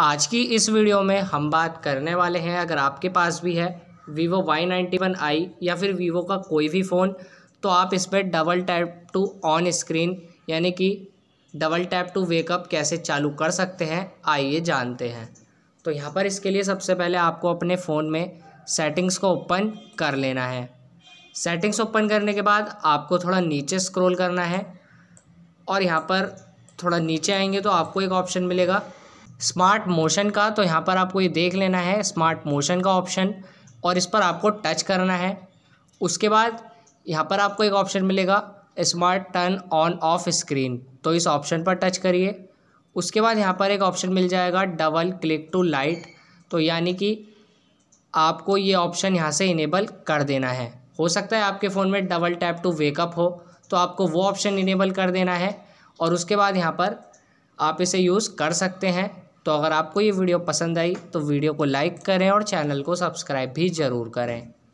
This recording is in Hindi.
आज की इस वीडियो में हम बात करने वाले हैं अगर आपके पास भी है Vivo Y ninety one I या फिर वीवो का कोई भी फ़ोन तो आप इस पर double tap to on screen यानी कि डबल टैप टू वेकअप कैसे चालू कर सकते हैं आइए जानते हैं तो यहाँ पर इसके लिए सबसे पहले आपको अपने फ़ोन में सेटिंग्स को ओपन कर लेना है सेटिंग्स ओपन करने के बाद आपको थोड़ा नीचे स्क्रॉल करना है और यहाँ पर थोड़ा नीचे आएंगे तो आपको एक ऑप्शन मिलेगा स्मार्ट मोशन का तो यहाँ पर आपको ये देख लेना है स्मार्ट मोशन का ऑप्शन और इस पर आपको टच करना है उसके बाद यहाँ पर आपको एक ऑप्शन मिलेगा smart turn on off screen तो इस ऑप्शन पर टच करिए उसके बाद यहाँ पर एक ऑप्शन मिल जाएगा डबल क्लिक टू लाइट तो यानी कि आपको ये ऑप्शन यहाँ से इनेबल कर देना है हो सकता है आपके फ़ोन में डबल टैप टू वेकअप हो तो आपको वो ऑप्शन इनेबल कर देना है और उसके बाद यहाँ पर आप इसे यूज़ कर सकते हैं तो अगर आपको ये वीडियो पसंद आई तो वीडियो को लाइक करें और चैनल को सब्सक्राइब भी ज़रूर करें